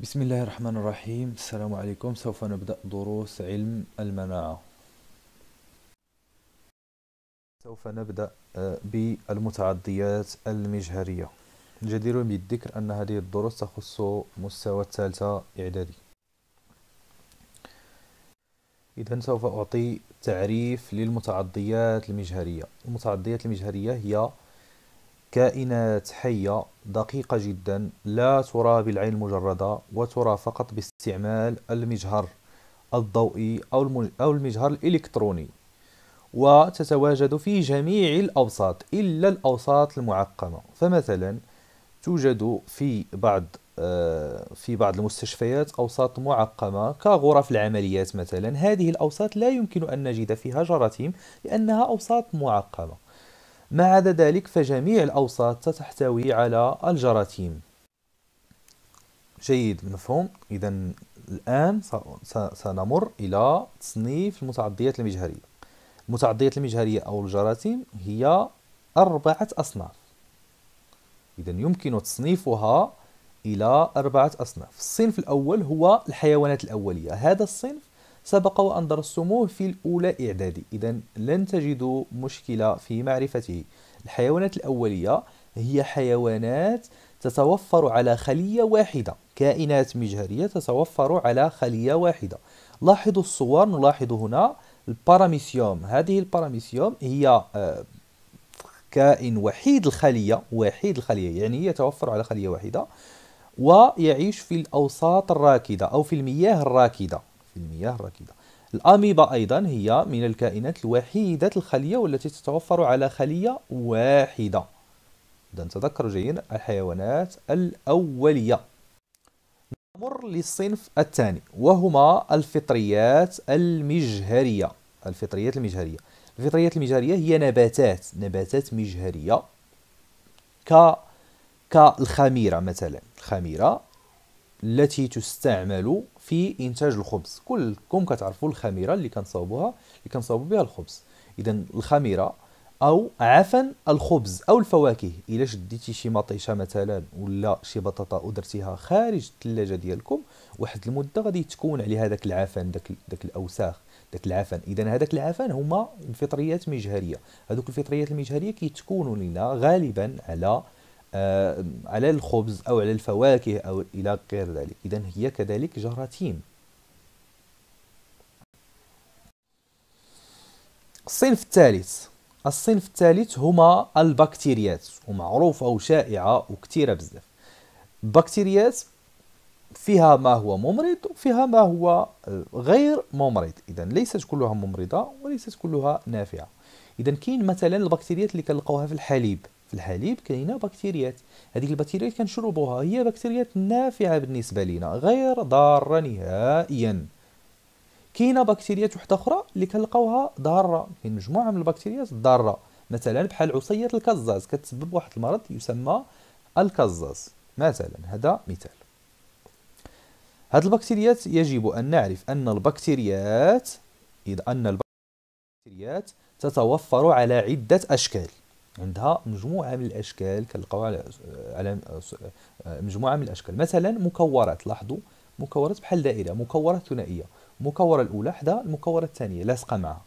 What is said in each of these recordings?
بسم الله الرحمن الرحيم السلام عليكم سوف نبدأ دروس علم المناعة سوف نبدأ آه، بالمتعديات المجهرية جدير بالذكر أن هذه الدروس تخص مستوى الثالثة إعدادي إذا سوف أعطي تعريف للمتعديات المجهرية المتعديات المجهرية هي كائنات حية دقيقة جدا لا ترى بالعين المجردة وترى فقط باستعمال المجهر الضوئي أو المجهر الإلكتروني وتتواجد في جميع الأوساط إلا الأوساط المعقمة فمثلا توجد في بعض آه، في بعض المستشفيات أوساط معقمة كغرف العمليات مثلا هذه الأوساط لا يمكن أن نجد فيها جراثيم لأنها أوساط معقمة ما عدا ذلك فجميع الأوساط ستحتوي على الجراثيم جيد مفهوم إذا الآن سنمر إلى تصنيف المتعضيات المجهرية المتعضيات المجهرية أو الجراثيم هي أربعة أصناف إذا يمكن تصنيفها إلى أربعة أصناف الصنف الأول هو الحيوانات الأولية هذا الصنف سبق وأن درستموه في الأولى إعدادي إذا لن تجدوا مشكلة في معرفته الحيوانات الأولية هي حيوانات تتوفر على خلية واحدة كائنات مجهرية تتوفر على خلية واحدة لاحظوا الصور نلاحظ هنا الباراميسيوم هذه الباراميسيوم هي آه، كائن وحيد الخلية وحيد الخلية يعني يتوفر على خلية واحدة ويعيش في الأوساط الراكدة أو في المياه الراكدة المياه الركيده الأميبا أيضا هي من الكائنات الوحيدة الخلية والتي تتوفر على خلية واحدة إذا تذكروا جيدا الحيوانات الأولية نمر للصنف الثاني وهما الفطريات المجهرية الفطريات المجهرية الفطريات المجهرية هي نباتات نباتات مجهرية ك كالخميرة مثلا الخميرة التي تستعمل في انتاج الخبز كلكم كتعرفوا الخميره اللي كنصاوبوها اللي كنصاوبوا بها الخبز اذا الخميره او عفن الخبز او الفواكه الا شديتي شي مطيشه مثلا ولا شي بطاطا ودرتيها خارج الثلاجه ديالكم واحد المده غادي يتكون عليها داك العفن داك داك الاوساخ داك العفن اذا هذاك العفن هما الفطريات المجهريه هذوك الفطريات المجهريه كيتكونوا لنا غالبا على آه، على الخبز أو على الفواكه أو إلى غير ذلك إذا هي كذلك جراثيم الصنف الثالث الصنف الثالث هما البكتيريات ومعروفة وشائعة وكثيرة بزاف البكتيريات فيها ما هو ممرض وفيها ما هو غير ممرض اذا ليست كلها ممرضه وليست كلها نافعه اذا كاين مثلا البكتيريات اللي كنلقاوها في الحليب في الحليب كاينه بكتيريات هذيك البكتيريات كنشربوها هي بكتيريات نافعه بالنسبه لينا غير ضاره نهائيا كاينه بكتيريات وحده اخرى اللي كنلقاوها ضاره كاين مجموعه من البكتيريات ضاره مثلا بحال عصيه الكزاز كتسبب واحد المرض يسمى الكزاز مثلا هذا مثال هذه البكتيريات يجب أن نعرف أن البكتيريات إذا أن البكتيريات تتوفر على عدة أشكال عندها مجموعه من الاشكال كنلقاو على على مجموعه من الاشكال مثلا مكورات لاحظوا مكورات بحال دائره مكورات ثنائيه المكوره الاولى حدا المكوره الثانيه لاصقه معها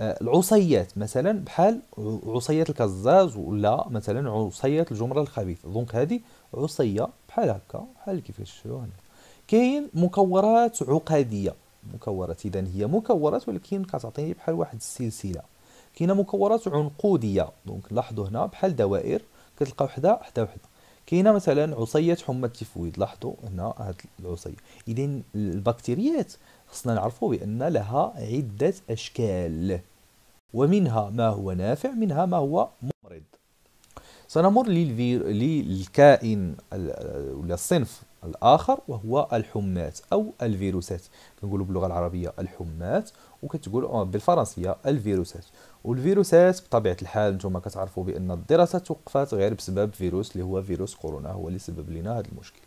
آه، العصيات مثلا بحال عصيات الكزاز ولا مثلا عصيات الجمره الخبيث دونك هذه عصيه بحال هكا بحال كيفاش شفتوا هنا كاين مكورات عقديه مكورات اذا هي مكورات ولكن كتعطيني بحال واحد السلسله كاينه مكورات عنقوديه دونك لاحظوا هنا بحال دوائر كتلقى وحده حتى وحده كاينه مثلا عصيه حمى التيفويد لاحظوا هنا هاد العصيه اذا البكتيريات خصنا نعرفوا بان لها عده اشكال ومنها ما هو نافع منها ما هو سنمر للكائن ولا الصنف الاخر وهو الحمات او الفيروسات كنقولوا باللغه العربيه الحمات وكتقول آه، بالفرنسيه الفيروسات والفيروسات بطبيعه الحال نتوما كتعرفوا بان الدراسه توقفات غير بسبب فيروس اللي هو فيروس كورونا هو اللي سبب لنا هذا المشكل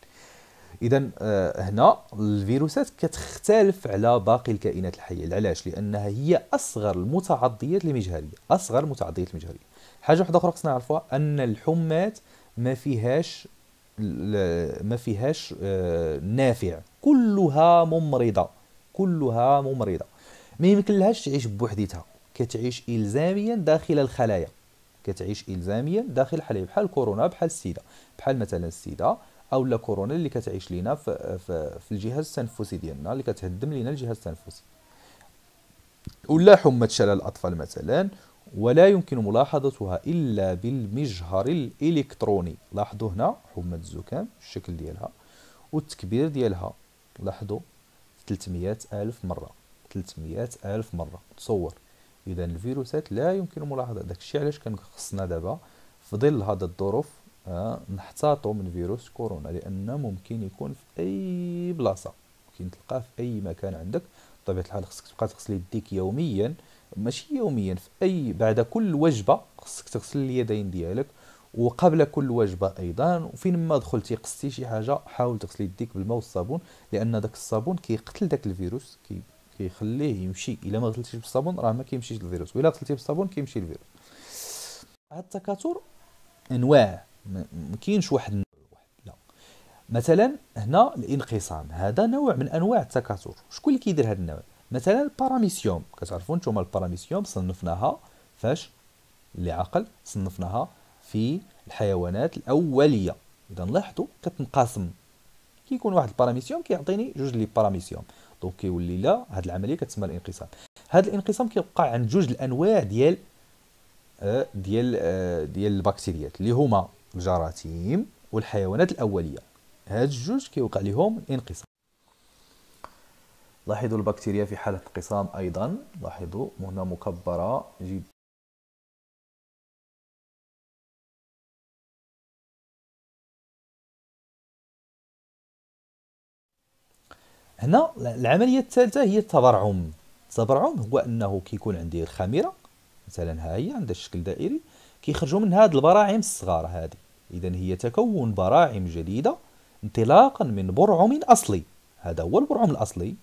اذا آه، هنا الفيروسات كتختلف على باقي الكائنات الحيه علاش لانها هي اصغر المتعضيات المجهريه اصغر المتعضيات المجهريه حاجه واحده اخرى خصنا نعرفوها ان الحمات ما فيهاش ما فيهاش آه، نافع كلها ممرضه كلها ممرضه ما يمكن لهاش تعيش بوحديتها كتعيش الزاميا داخل الخلايا كتعيش الزاميا داخل الحليب بحال كورونا بحال السيده بحال مثلا السيده او لا كورونا اللي كتعيش لينا في, في, في الجهاز التنفسي ديالنا اللي كتهدم لينا الجهاز التنفسي ولا حمى شلل الاطفال مثلا ولا يمكن ملاحظتها الا بالمجهر الالكتروني لاحظوا هنا حمى الزكام الشكل ديالها والتكبير ديالها لاحظوا 300 ألف مرة 300 ألف مرة تصور إذا الفيروسات لا يمكن ملاحظة داكشي علاش كان خصنا دابا في ظل هذا الظروف آه، نحتاطوا من فيروس كورونا لان ممكن يكون في اي بلاصه ممكن تلقاه في اي مكان عندك بطبيعه الحال خصك تبقى تغسل يديك يوميا ماشي يوميا في اي بعد كل وجبه خصك تغسل اليدين ديالك وقبل كل وجبه ايضا وفين ما دخلتي قصتي شي حاجه حاول تغسل يديك بالماء والصابون لان داك الصابون كيقتل داك الفيروس كي كيخليه يمشي الا ما غسلتيش بالصابون راه ما كيمشيش الفيروس والا غسلتي بالصابون كيمشي الفيروس هاد التكاثر انواع ما كاينش واحد لا مثلا هنا الانقسام هذا نوع من انواع التكاثر شكون اللي كيدير هذا النوع مثلا الباراميسيوم كتعرفوا نتوما الباراميسيوم صنفناها فاش اللي عاقل صنفناها في الحيوانات الاوليه اذا لاحظوا كتنقسم كيكون واحد الباراميسيوم كيعطيني جوج لي باراميسيوم دونك كيولي لا هاد العمليه كتسمى الانقسام هاد الانقسام كيوقع عند جوج الانواع ديال آه، ديال آه، ديال البكتيريات اللي هما الجراثيم والحيوانات الأولية هاد الجوج كيوقع لهم الانقسام لاحظوا البكتيريا في حالة انقسام أيضا لاحظوا هنا مكبرة جدا هنا العملية الثالثة هي التبرعم التبرعم هو أنه كيكون عندي الخميرة مثلا ها هي عندها الشكل دائري كيخرجوا من هاد البراعم الصغار هذه إذا هي تكون براعم جديدة انطلاقا من برعم أصلي هذا هو البرعم الأصلي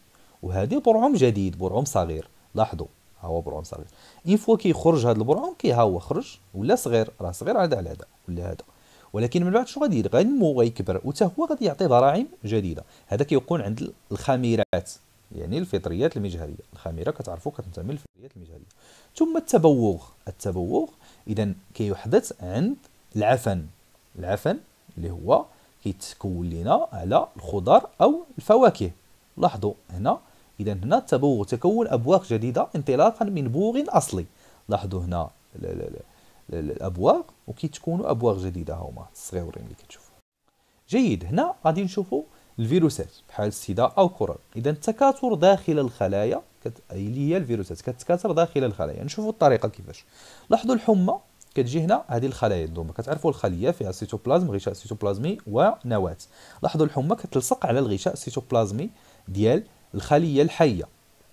وهذه برعم جديد برعم صغير لاحظوا ها هو برعم صغير إن فوا كيخرج هذا البرعم كي ها هو خرج ولا صغير راه صغير على هذا ولا هذا ولكن من بعد شنو غادي يدير غينمو وغيكبر وتا هو غادي يعطي براعم جديده هذا كيكون عند الخميرات يعني الفطريات المجهريه الخميره كتعرفوا كتنتمي للفطريات المجهريه ثم التبوغ التبوغ اذا كيحدث عند العفن العفن اللي هو كيتكون لنا على الخضر او الفواكه لاحظوا هنا اذا هنا التبوغ تكون ابواق جديده انطلاقا من بوغ اصلي لاحظوا هنا الابواق وكيتكونوا ابواق جديده هما الصغيورين اللي كتشوفوا جيد هنا غادي نشوفوا الفيروسات بحال السيدا او كورونا اذا التكاثر داخل الخلايا كت... اللي هي الفيروسات كتكاثر داخل الخلايا نشوفوا الطريقه كيفاش لاحظوا الحمى كتجي هنا هذه الخلايا الدوما كتعرفوا الخليه فيها سيتوبلازم غشاء سيتوبلازمي ونواه لاحظوا الحمى كتلصق على الغشاء السيتوبلازمي ديال الخليه الحيه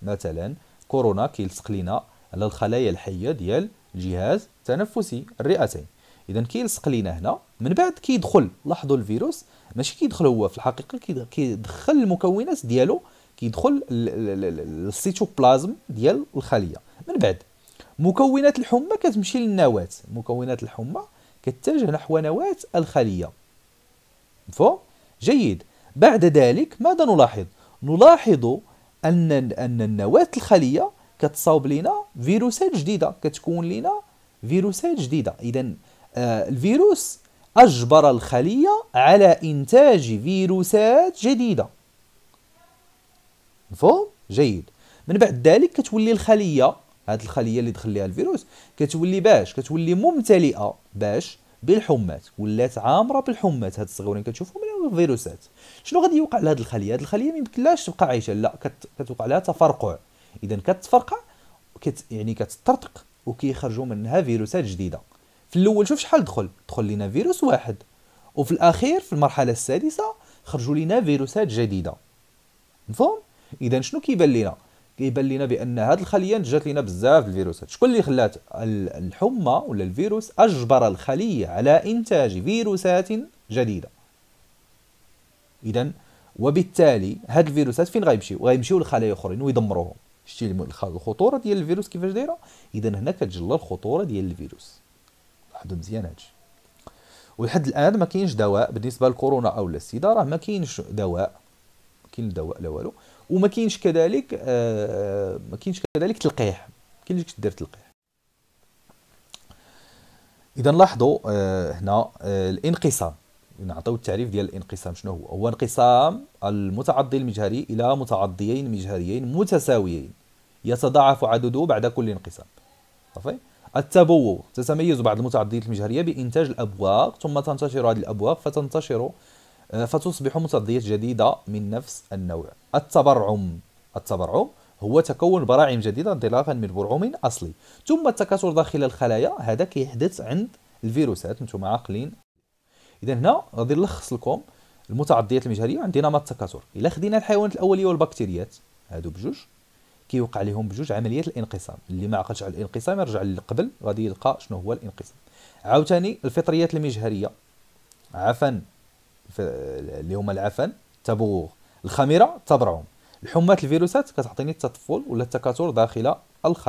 مثلا كورونا كيلصق لينا على الخلايا الحيه ديال الجهاز التنفسي الرئتين اذا كيلصق لينا هنا من بعد كيدخل لاحظوا الفيروس ماشي كيدخل هو في الحقيقه كيدخل المكونات ديالو كيدخل السيتوبلازم ديال الخليه من بعد مكونات الحمى كتمشي للنواة مكونات الحمى كتتجه نحو نواة الخلية مفهوم جيد بعد ذلك ماذا نلاحظ نلاحظ ان ان النواة الخلية كتصاوب لنا فيروسات جديدة كتكون لنا فيروسات جديدة اذا آه، الفيروس اجبر الخلية على انتاج فيروسات جديدة مفهوم جيد من بعد ذلك كتولي الخلية هذه الخليه اللي دخل ليها الفيروس كتولي باش كتولي ممتلئه باش بالحمات ولات عامره بالحمات هاد الصغيورين كتشوفهم من الفيروسات شنو غادي يوقع لهاد الخليه هاد الخليه ما تبقى عايشه لا كت... كتوقع لها تفرقع اذا كتفرقع كت... يعني كتطرطق وكيخرجوا منها فيروسات جديده في الاول شوف شحال دخل دخل لنا فيروس واحد وفي الاخير في المرحله السادسه خرجوا لنا فيروسات جديده مفهوم اذا شنو كيبان لنا كيبان لنا بان هذه الخليه نتجات لنا بزاف الفيروسات شكون اللي خلات الحمى ولا الفيروس اجبر الخليه على انتاج فيروسات جديده اذا وبالتالي هاد الفيروسات فين غيمشيو غيمشيو لخلايا اخرين ويدمروهم شتي الخطوره ديال الفيروس كيفاش دايره اذا هنا كتجلى الخطوره ديال الفيروس لاحظوا مزيان هادشي ولحد الان ما كاينش دواء بالنسبه للكورونا او للسيده راه ما كاينش دواء كاين دواء لا والو وما كاينش كذلك آه، ما كاينش كذلك تلقيح ما كاينش دير تلقيح اذا لاحظوا آه، هنا آه، الانقسام نعطيو التعريف ديال الانقسام شنو هو هو انقسام المتعدي المجهري الى متعديين مجهريين متساويين يتضاعف عدده بعد كل انقسام صافي التبوغ تتميز بعض المتعديات المجهريه بانتاج الابواق ثم تنتشر هذه الابواق فتنتشر آه، فتصبح مضاديات جديدة من نفس النوع التبرعم التبرعم هو تكون براعم جديدة انطلاقا من برعوم أصلي ثم التكاثر داخل الخلايا هذا كيحدث عند الفيروسات انتم عاقلين اذا هنا غادي نلخص لكم المتعضيات المجهريه عندنا ما التكاثر الا خدينا الحيوانات الاوليه والبكتيريات هادو بجوج كيوقع لهم بجوج عمليات الانقسام اللي ما عقلش على الانقسام يرجع لقبل غادي يلقى شنو هو الانقسام عاوتاني الفطريات المجهريه عفن اللي هما العفن تبوغ الخميره تضرعهم الحمات الفيروسات كتعطيني التطفل ولا التكاثر داخل الخلايا